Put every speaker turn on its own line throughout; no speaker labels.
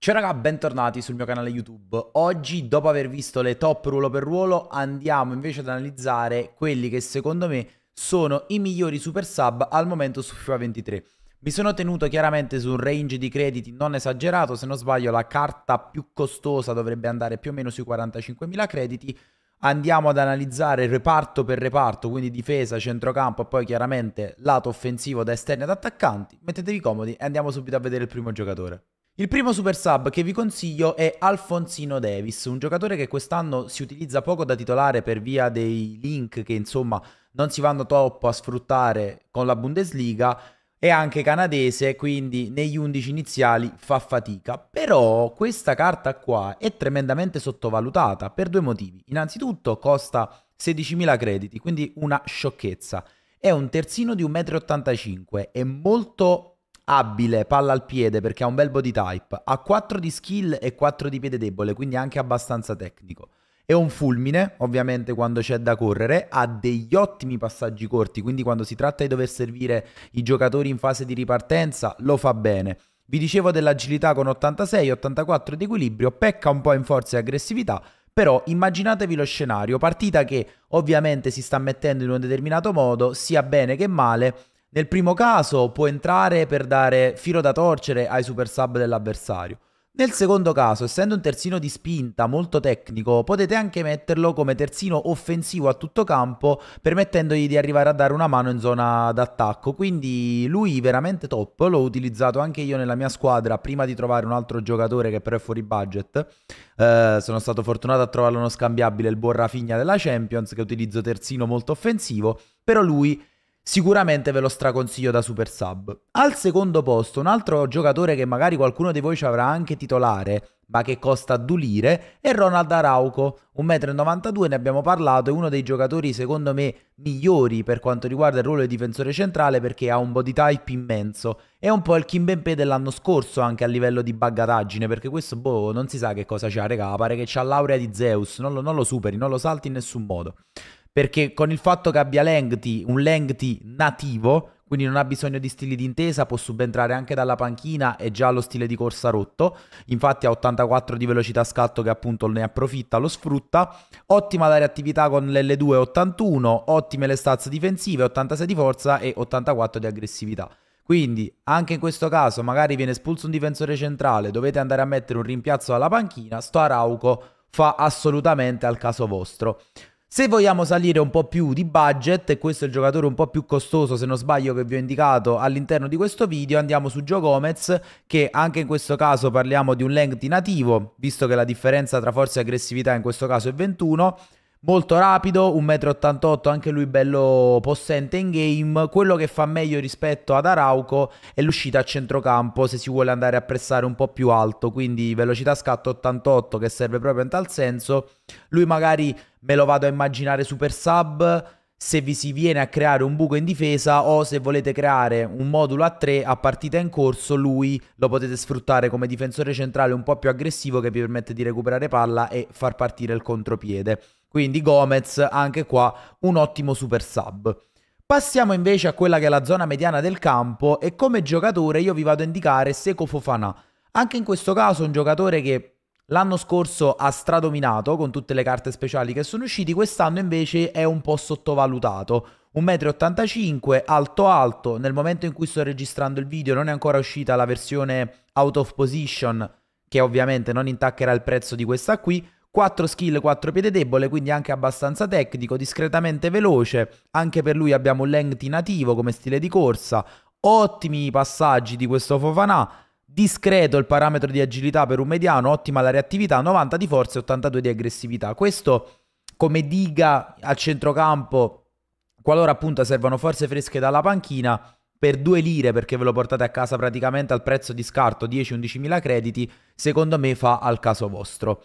Ciao raga, bentornati sul mio canale YouTube. Oggi, dopo aver visto le top ruolo per ruolo, andiamo invece ad analizzare quelli che secondo me sono i migliori super sub al momento su FIFA 23. Mi sono tenuto chiaramente su un range di crediti non esagerato, se non sbaglio la carta più costosa dovrebbe andare più o meno sui 45.000 crediti. Andiamo ad analizzare reparto per reparto, quindi difesa, centrocampo e poi chiaramente lato offensivo da esterni ad attaccanti. Mettetevi comodi e andiamo subito a vedere il primo giocatore. Il primo super sub che vi consiglio è Alfonsino Davis, un giocatore che quest'anno si utilizza poco da titolare per via dei link che insomma non si vanno troppo a sfruttare con la Bundesliga, è anche canadese, quindi negli 11 iniziali fa fatica. Però questa carta qua è tremendamente sottovalutata per due motivi. Innanzitutto costa 16.000 crediti, quindi una sciocchezza. È un terzino di 1,85m, è molto abile, palla al piede perché ha un bel body type, ha 4 di skill e 4 di piede debole, quindi anche abbastanza tecnico. È un fulmine, ovviamente quando c'è da correre, ha degli ottimi passaggi corti, quindi quando si tratta di dover servire i giocatori in fase di ripartenza lo fa bene. Vi dicevo dell'agilità con 86, 84 di equilibrio, pecca un po' in forza e aggressività, però immaginatevi lo scenario, partita che ovviamente si sta mettendo in un determinato modo, sia bene che male, nel primo caso può entrare per dare filo da torcere ai super sub dell'avversario. Nel secondo caso, essendo un terzino di spinta molto tecnico, potete anche metterlo come terzino offensivo a tutto campo, permettendogli di arrivare a dare una mano in zona d'attacco. Quindi lui veramente top, l'ho utilizzato anche io nella mia squadra prima di trovare un altro giocatore che però è fuori budget. Eh, sono stato fortunato a trovarlo uno scambiabile, il buon Rafinha della Champions, che utilizzo terzino molto offensivo, però lui Sicuramente ve lo straconsiglio da super sub. Al secondo posto, un altro giocatore che magari qualcuno di voi ci avrà anche titolare, ma che costa dulire, è Ronald Arauco, 1,92 m, ne abbiamo parlato, è uno dei giocatori secondo me migliori per quanto riguarda il ruolo di difensore centrale perché ha un body type immenso. È un po' il Kim Kimbempe dell'anno scorso anche a livello di bagataggine, perché questo boh non si sa che cosa c'ha, regà, pare che c'ha l'aurea di Zeus, non lo, non lo superi, non lo salti in nessun modo perché con il fatto che abbia lengthy, un lengthy nativo, quindi non ha bisogno di stili d'intesa, può subentrare anche dalla panchina e già lo stile di corsa rotto, infatti ha 84 di velocità scatto che appunto ne approfitta, lo sfrutta, ottima la reattività con l'L2 81, ottime le stats difensive, 86 di forza e 84 di aggressività. Quindi anche in questo caso magari viene espulso un difensore centrale, dovete andare a mettere un rimpiazzo alla panchina, sto Arauco fa assolutamente al caso vostro. Se vogliamo salire un po' più di budget, e questo è il giocatore un po' più costoso se non sbaglio che vi ho indicato all'interno di questo video, andiamo su Gio Gomez che anche in questo caso parliamo di un length nativo, visto che la differenza tra forza e aggressività in questo caso è 21, Molto rapido, 1,88m, anche lui bello possente in game. Quello che fa meglio rispetto ad Arauco è l'uscita a centrocampo se si vuole andare a pressare un po' più alto, quindi velocità scatto 88 che serve proprio in tal senso. Lui magari me lo vado a immaginare super sub se vi si viene a creare un buco in difesa o se volete creare un modulo a 3 a partita in corso, lui lo potete sfruttare come difensore centrale un po' più aggressivo che vi permette di recuperare palla e far partire il contropiede. Quindi Gomez anche qua un ottimo super sub. Passiamo invece a quella che è la zona mediana del campo e come giocatore io vi vado a indicare Seco Fofana. Anche in questo caso un giocatore che l'anno scorso ha stradominato con tutte le carte speciali che sono uscite, quest'anno invece è un po' sottovalutato. 1,85m, alto alto, nel momento in cui sto registrando il video non è ancora uscita la versione out of position che ovviamente non intaccherà il prezzo di questa qui, 4 skill, 4 piede debole, quindi anche abbastanza tecnico, discretamente veloce, anche per lui abbiamo un lengthy nativo come stile di corsa, ottimi passaggi di questo Fofana, discreto il parametro di agilità per un mediano, ottima la reattività, 90 di forza e 82 di aggressività. Questo come diga a centrocampo, qualora appunto servano forze fresche dalla panchina, per 2 lire perché ve lo portate a casa praticamente al prezzo di scarto 10-11 mila crediti, secondo me fa al caso vostro.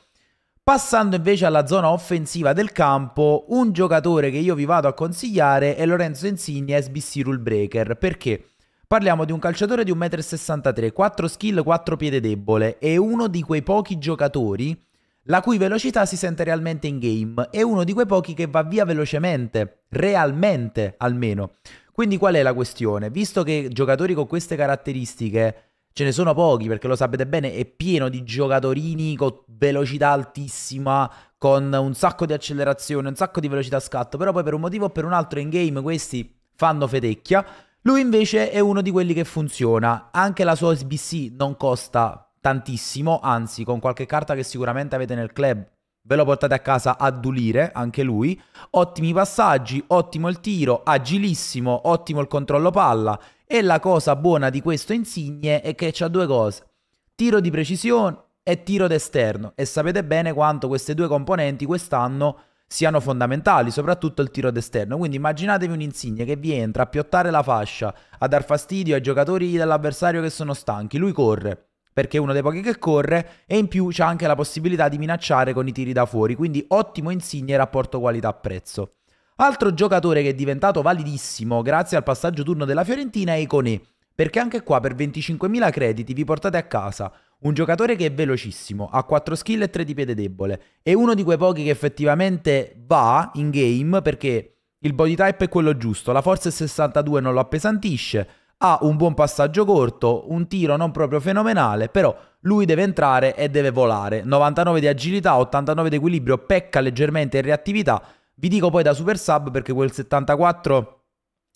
Passando invece alla zona offensiva del campo, un giocatore che io vi vado a consigliare è Lorenzo Insigne, SBC Rule Breaker. Perché? Parliamo di un calciatore di 1,63m, 4 skill, 4 piede debole è uno di quei pochi giocatori la cui velocità si sente realmente in game. È uno di quei pochi che va via velocemente, realmente almeno. Quindi qual è la questione? Visto che giocatori con queste caratteristiche ce ne sono pochi perché lo sapete bene, è pieno di giocatorini con velocità altissima, con un sacco di accelerazione, un sacco di velocità scatto, però poi per un motivo o per un altro in game questi fanno fetecchia. Lui invece è uno di quelli che funziona, anche la sua SBC non costa tantissimo, anzi con qualche carta che sicuramente avete nel club ve lo portate a casa a dulire, anche lui. Ottimi passaggi, ottimo il tiro, agilissimo, ottimo il controllo palla. E la cosa buona di questo Insigne è che c'ha due cose. Tiro di precisione e tiro d'esterno. E sapete bene quanto queste due componenti quest'anno siano fondamentali, soprattutto il tiro d'esterno. Quindi immaginatevi un Insigne che vi entra a piottare la fascia, a dar fastidio ai giocatori dell'avversario che sono stanchi. Lui corre, perché è uno dei pochi che corre e in più c'è anche la possibilità di minacciare con i tiri da fuori, quindi ottimo insigne rapporto qualità-prezzo. Altro giocatore che è diventato validissimo grazie al passaggio turno della Fiorentina è Iconé, perché anche qua per 25.000 crediti vi portate a casa un giocatore che è velocissimo, ha 4 skill e 3 di piede debole, è uno di quei pochi che effettivamente va in game perché il body type è quello giusto, la forza è 62 non lo appesantisce, ha un buon passaggio corto, un tiro non proprio fenomenale, però lui deve entrare e deve volare. 99 di agilità, 89 di equilibrio, pecca leggermente in reattività. Vi dico poi da super sub perché quel 74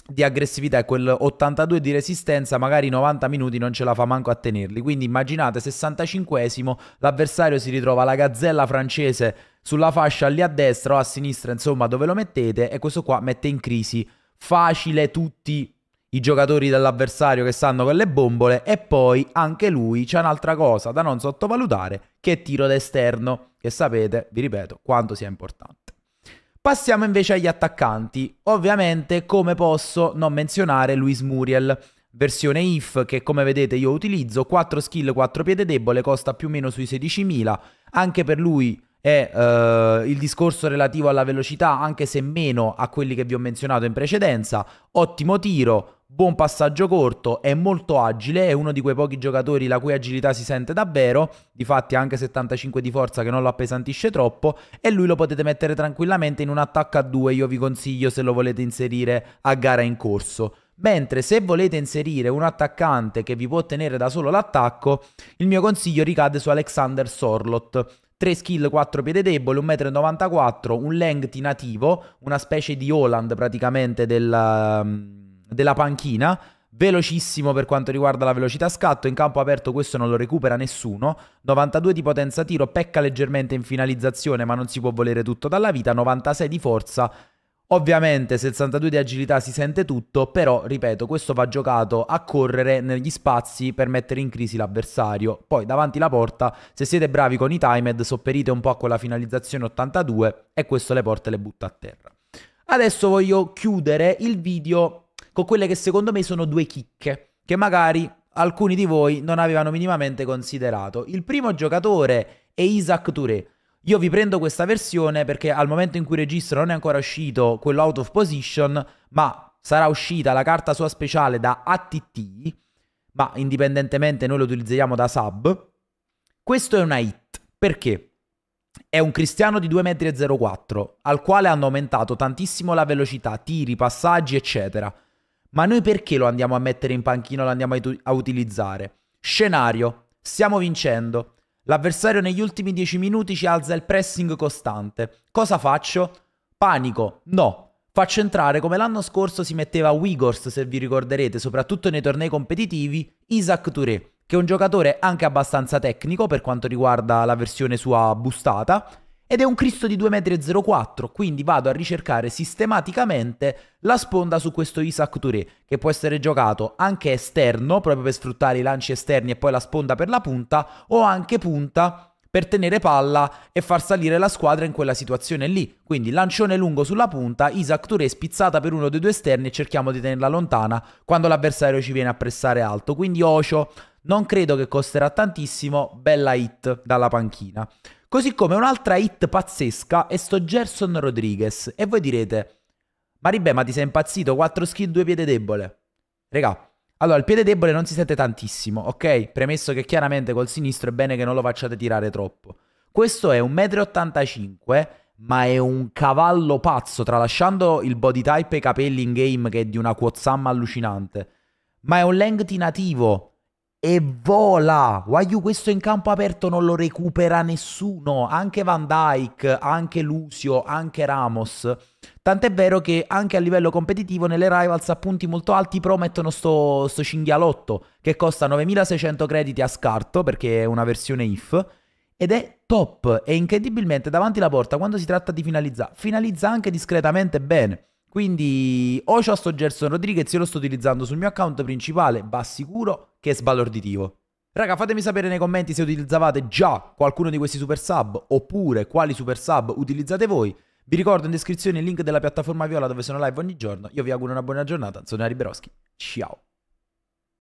di aggressività e quel 82 di resistenza magari 90 minuti non ce la fa manco a tenerli. Quindi immaginate 65esimo, l'avversario si ritrova la gazzella francese sulla fascia lì a destra o a sinistra, insomma, dove lo mettete e questo qua mette in crisi facile tutti i giocatori dell'avversario che stanno con le bombole e poi anche lui c'è un'altra cosa da non sottovalutare che è tiro d'esterno, che sapete, vi ripeto, quanto sia importante. Passiamo invece agli attaccanti. Ovviamente come posso non menzionare Luis Muriel, versione IF che come vedete io utilizzo, 4 skill, 4 piede debole, costa più o meno sui 16.000, anche per lui è eh, il discorso relativo alla velocità, anche se meno a quelli che vi ho menzionato in precedenza, ottimo tiro, buon passaggio corto, è molto agile, è uno di quei pochi giocatori la cui agilità si sente davvero, difatti ha anche 75 di forza che non lo appesantisce troppo e lui lo potete mettere tranquillamente in un attacco a 2, io vi consiglio se lo volete inserire a gara in corso. Mentre se volete inserire un attaccante che vi può tenere da solo l'attacco, il mio consiglio ricade su Alexander Sorlot. 3 skill, 4 piede debole, 1,94 m, un length nativo, una specie di Holland praticamente del ehm, della panchina, velocissimo per quanto riguarda la velocità scatto, in campo aperto questo non lo recupera nessuno, 92 di potenza tiro, pecca leggermente in finalizzazione ma non si può volere tutto dalla vita, 96 di forza, ovviamente 62 di agilità si sente tutto, però ripeto questo va giocato a correre negli spazi per mettere in crisi l'avversario, poi davanti la porta se siete bravi con i timed sopperite un po' con la finalizzazione 82 e questo le porte le butta a terra. Adesso voglio chiudere il video con quelle che secondo me sono due chicche, che magari alcuni di voi non avevano minimamente considerato. Il primo giocatore è Isaac Touré. Io vi prendo questa versione perché al momento in cui registro non è ancora uscito quello out of position, ma sarà uscita la carta sua speciale da ATT, ma indipendentemente noi lo utilizziamo da sub. Questo è una hit, perché è un cristiano di 2,04 m, al quale hanno aumentato tantissimo la velocità, tiri, passaggi, eccetera. Ma noi perché lo andiamo a mettere in panchino, lo andiamo a, ut- a utilizzare? Scenario, stiamo vincendo. L'avversario negli ultimi 10 minuti ci alza il pressing costante. Cosa faccio? Panico? No. Faccio entrare, come l'anno scorso si metteva Wigors, se vi ricorderete, soprattutto nei tornei competitivi, Isaac Touré, che è un giocatore anche abbastanza tecnico per quanto riguarda la versione sua bustata, ed è un Cristo di 2,04 m, quindi vado a ricercare sistematicamente la sponda su questo Isaac Touré, che può essere giocato anche esterno, proprio per sfruttare i lanci esterni e poi la sponda per la punta, o anche punta per tenere palla e far salire la squadra in quella situazione lì. Quindi lancione lungo sulla punta, Isaac Touré spizzata per uno dei due esterni e cerchiamo di tenerla lontana quando l'avversario ci viene a pressare alto. Quindi Ocio non credo che costerà tantissimo, bella hit dalla panchina. Così come un'altra hit pazzesca è sto Gerson Rodriguez. E voi direte, ma Ribè, ma ti sei impazzito? 4 skill, 2 piede debole. Regà, allora il piede debole non si sente tantissimo, ok? Premesso che chiaramente col sinistro è bene che non lo facciate tirare troppo. Questo è 1,85 m, ma è un cavallo pazzo, tralasciando il body type e i capelli in game che è di una quozzamma allucinante. Ma è un lengthy nativo, e vola. Guagliu questo in campo aperto non lo recupera nessuno, anche Van Dyke, anche Lucio, anche Ramos. Tant'è vero che anche a livello competitivo nelle Rivals a punti molto alti promettono sto, sto cinghialotto che costa 9600 crediti a scarto perché è una versione IF ed è top e incredibilmente davanti alla porta quando si tratta di finalizzare finalizza anche discretamente bene. Quindi o c'ho sto Gerson Rodriguez, io lo sto utilizzando sul mio account principale, va sicuro che è sbalorditivo. Raga, fatemi sapere nei commenti se utilizzavate già qualcuno di questi super sub oppure quali super sub utilizzate voi. Vi ricordo in descrizione il link della piattaforma Viola dove sono live ogni giorno. Io vi auguro una buona giornata. Sono Ari Beroschi. Ciao.